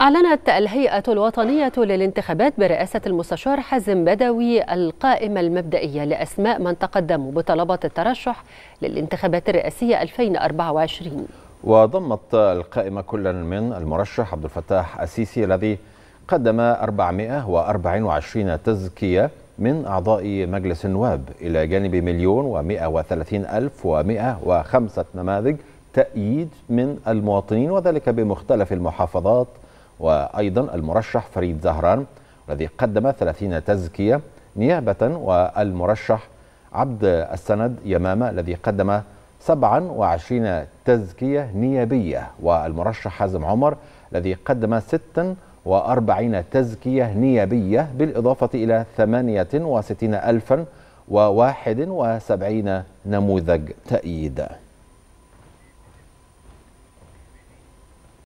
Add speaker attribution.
Speaker 1: أعلنت الهيئة الوطنية للانتخابات برئاسة المستشار حازم بدوي القائمة المبدئية لأسماء من تقدموا بطلبة الترشح للانتخابات الرئاسية 2024
Speaker 2: وضمت القائمة كل من المرشح عبد الفتاح السيسي الذي قدم 424 تزكية من أعضاء مجلس النواب إلى جانب مليون و وثلاثين ألف ومئة وخمسة نماذج تأييد من المواطنين وذلك بمختلف المحافظات وأيضا المرشح فريد زهران الذي قدم 30 تزكية نيابة والمرشح عبد السند يمامة الذي قدم 27 تزكية نيابية والمرشح حازم عمر الذي قدم 46 تزكية نيابية بالإضافة إلى 68 ألفاً و و71 نموذج تأييد